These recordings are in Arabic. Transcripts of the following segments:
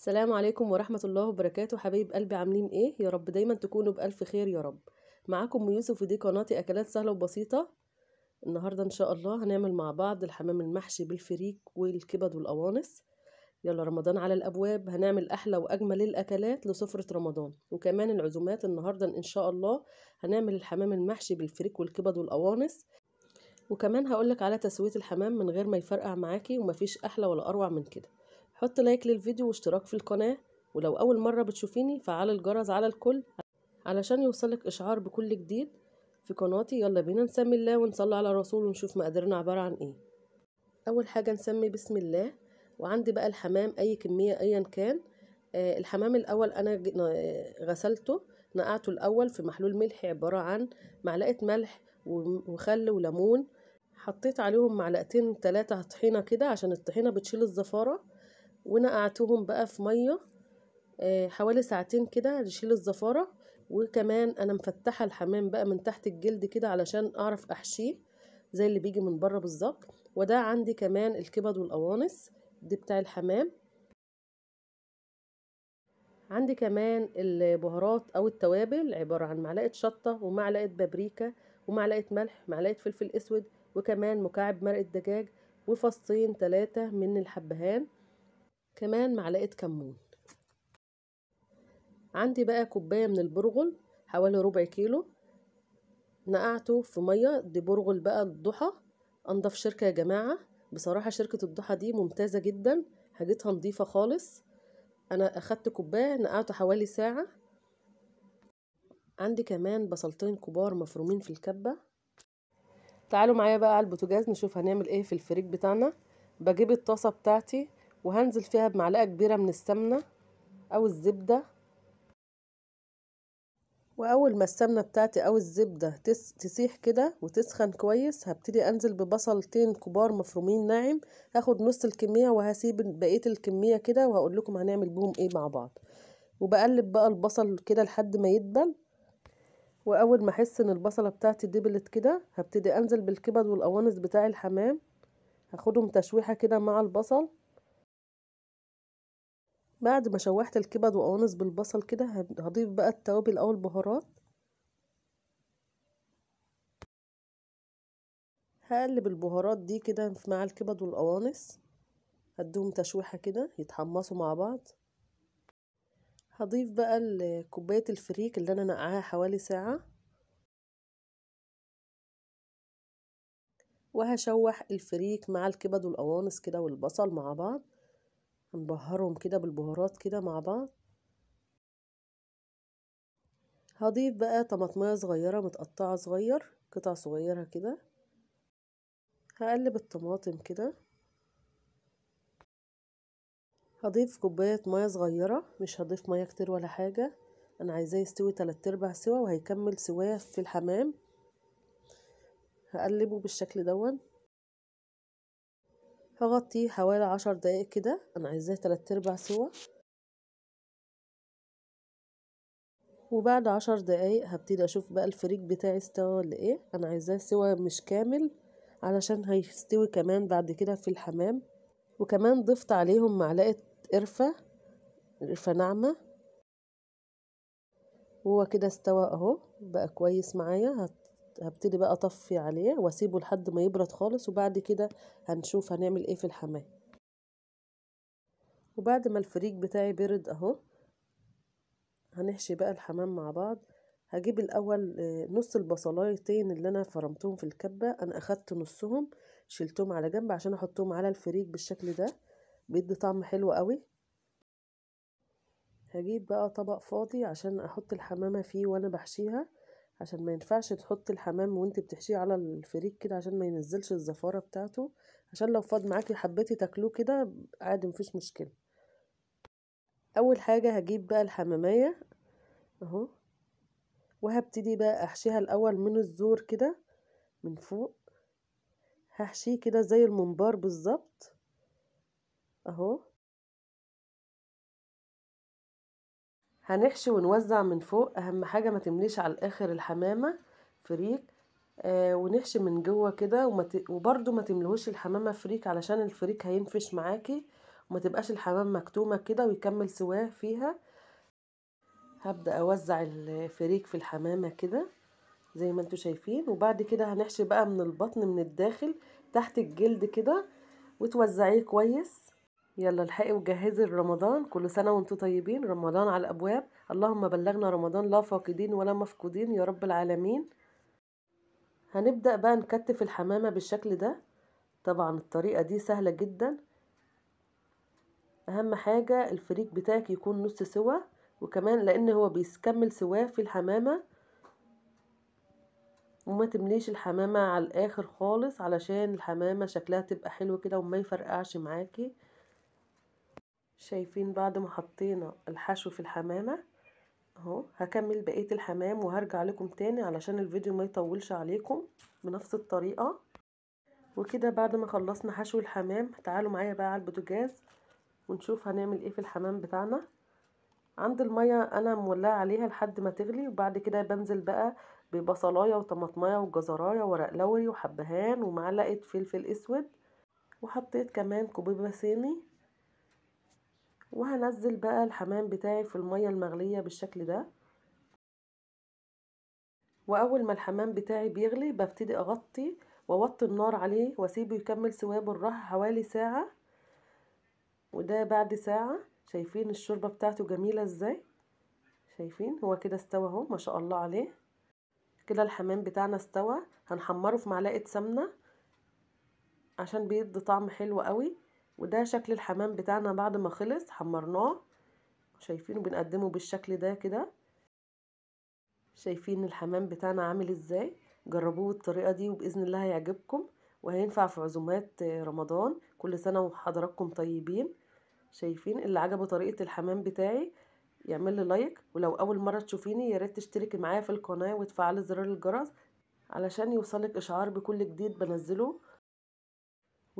السلام عليكم ورحمة الله وبركاته حبايب قلبي عاملين ايه يا رب دايما تكونوا بألف خير يا رب معاكم يوسف ودي قناتي أكلات سهلة وبسيطة النهاردة إن شاء الله هنعمل مع بعض الحمام المحشي بالفريك والكبد والقوانص يلا رمضان على الأبواب هنعمل أحلى وأجمل الأكلات لسفرة رمضان وكمان العزومات النهاردة إن شاء الله هنعمل الحمام المحشي بالفريك والكبد والقوانص وكمان هقولك على تسوية الحمام من غير ما يفرقع معاكي ومفيش أحلى ولا أروع من كده حط لايك للفيديو واشتراك في القناة ولو أول مرة بتشوفيني فعل الجرس على الكل علشان يوصلك إشعار بكل جديد في قناتي يلا بينا نسمي الله ونصلي على الرسول ونشوف مقاديرنا عبارة عن إيه أول حاجة نسمي بسم الله وعندي بقى الحمام أي كمية أيا كان آه الحمام الأول أنا غسلته نقعته الأول في محلول ملح عبارة عن معلقة ملح وخل وليمون حطيت عليهم معلقتين تلاتة طحينة كده عشان الطحينة بتشيل الزفارة ونقعتهم بقى في ميه آه، حوالي ساعتين كده نشيل الزفاره وكمان انا مفتحه الحمام بقى من تحت الجلد كده علشان اعرف احشيه زي اللي بيجي من بره بالظبط وده عندي كمان الكبد والقوانص دي بتاع الحمام عندي كمان البهارات او التوابل عباره عن معلقه شطه ومعلقه بابريكا ومعلقه ملح معلقه فلفل اسود وكمان مكعب مرقه دجاج وفصين ثلاثه من الحبهان كمان معلقة كمون عندي بقى كوباية من البرغل حوالي ربع كيلو نقعته في مية دي برغل بقى الضحى انضف شركة يا جماعة بصراحة شركة الضحى دي ممتازة جدا حاجتها نضيفة خالص انا اخدت كوباية نقعته حوالي ساعة عندي كمان بصلتين كبار مفرومين في الكبة تعالوا معايا بقى على البوتاجاز نشوف هنعمل ايه في الفريك بتاعنا بجيب الطاسة بتاعتي وهنزل فيها بمعلقة كبيرة من السمنة أو الزبدة وأول ما السمنة بتاعتي أو الزبدة تس... تسيح كده وتسخن كويس هبتدي أنزل ببصلتين كبار مفرومين ناعم هاخد نص الكمية وهسيب بقية الكمية كده وهقول لكم هنعمل بيهم إيه مع بعض وبقلب بقى البصل كده لحد ما يدبل وأول ما أحس إن البصلة بتاعتي دبلت كده هبتدي أنزل بالكبد والقوانص بتاع الحمام هاخدهم تشويحة كده مع البصل بعد ما شوحت الكبد وقوانص بالبصل كده هضيف بقى التوابل او البهارات هقلب البهارات دي كده مع الكبد والقوانص هديهم تشويحه كده يتحمصوا مع بعض هضيف بقى كوبايه الفريك اللي انا نقعاها حوالي ساعه وهشوح الفريك مع الكبد والقوانص كده والبصل مع بعض هنبهرهم كده بالبهارات كده مع بعض هضيف بقى طماطمية صغيرة متقطعة صغير قطع صغيرة كده هقلب الطماطم كده هضيف كوباية مية صغيرة مش هضيف مية كتير ولا حاجة انا عايزاه يستوي تلات ارباع سوا وهيكمل سواه في الحمام هقلبه بالشكل دون هغطيه حوالي عشر دقايق كده انا عايزاه تلات ارباع سوا وبعد عشر دقايق هبتدي اشوف بقى الفريك بتاعي استوى ولا ايه انا عايزاه سوا مش كامل علشان هيستوي كمان بعد كده في الحمام وكمان ضفت عليهم معلقة قرفة قرفة ناعمة وهو كده استوى اهو بقى كويس معايا هبتدي بقى اطفي عليه واسيبه لحد ما يبرد خالص وبعد كده هنشوف هنعمل ايه في الحمام وبعد ما الفريك بتاعي برد اهو هنحشي بقى الحمام مع بعض هجيب الاول آه، نص البصلايتين اللي انا فرمتهم في الكبه انا اخدت نصهم شلتهم على جنب عشان احطهم على الفريك بالشكل ده بيدي طعم حلو قوي هجيب بقى طبق فاضي عشان احط الحمامه فيه وانا بحشيها عشان ما ينفعش تحطي الحمام وانت بتحشيه على الفريك كده عشان ما ينزلش الزفاره بتاعته عشان لو فاض معاكي حبيتي تاكلوه كده عادي مفيش مشكله اول حاجه هجيب بقى الحماميه اهو وهبتدي بقى احشيها الاول من الزور كده من فوق هحشيه كده زي الممبار بالظبط اهو هنحشي ونوزع من فوق اهم حاجة ما تمليش على الاخر الحمامة فريك آه ونحشي من جوه كده وبرده ما تملهوش الحمامة فريك علشان الفريك هينفش معاكي وما تبقاش الحمام مكتومة كده ويكمل سواه فيها هبدأ اوزع الفريك في الحمامة كده زي ما انتوا شايفين وبعد كده هنحشي بقى من البطن من الداخل تحت الجلد كده وتوزعيه كويس يلا الحقي وجهزي رمضان كل سنة وانتو طيبين رمضان على الأبواب اللهم بلغنا رمضان لا فاقدين ولا مفقودين يا رب العالمين هنبدأ بقى نكتف الحمامة بالشكل ده طبعا الطريقة دي سهلة جدا أهم حاجة الفريك بتاعك يكون نص سوا وكمان لأن هو بيكمل سواه في الحمامة وما تمليش الحمامة على الآخر خالص علشان الحمامة شكلها تبقى حلو كده وما يفرقعش معاكي شايفين بعد ما حطينا الحشو في الحمامة اهو هكمل بقية الحمام وهرجع لكم تاني علشان الفيديو ما يطولش عليكم بنفس الطريقة وكده بعد ما خلصنا حشو الحمام تعالوا معايا بقى على البوتاجاز ونشوف هنعمل ايه في الحمام بتاعنا عند المية انا مولعة عليها لحد ما تغلي وبعد كده بنزل بقى ببصلايا وطماطمية وجزراية ورق لوري وحبهان ومعلقة فلفل اسود وحطيت كمان كوبيبة صيني وهنزل بقى الحمام بتاعي في المية المغلية بالشكل ده واول ما الحمام بتاعي بيغلي ببتدي اغطي واوطي النار عليه واسيبه يكمل سواه بالراحة حوالي ساعة وده بعد ساعة شايفين الشوربة بتاعته جميلة ازاي شايفين هو كده استوى اهو ما شاء الله عليه كده الحمام بتاعنا استوى هنحمره في معلقة سمنة عشان بيدي طعم حلو قوي وده شكل الحمام بتاعنا بعد ما خلص حمرناه شايفينه بنقدمه بالشكل ده كده شايفين الحمام بتاعنا عامل ازاي جربوه بالطريقة دي وبإذن الله هيعجبكم وهينفع في عزومات رمضان كل سنة وحضراتكم طيبين شايفين اللي عجبه طريقة الحمام بتاعي يعمل لي لايك ولو أول مرة تشوفيني ياريت تشتركي معايا في القناة وتفعلي زرار الجرس علشان يوصلك إشعار بكل جديد بنزله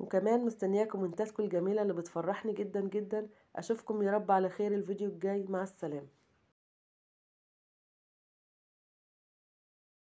وكمان مستنياكم من الجميلة اللي بتفرحني جدا جدا أشوفكم يا رب على خير الفيديو الجاي مع السلامة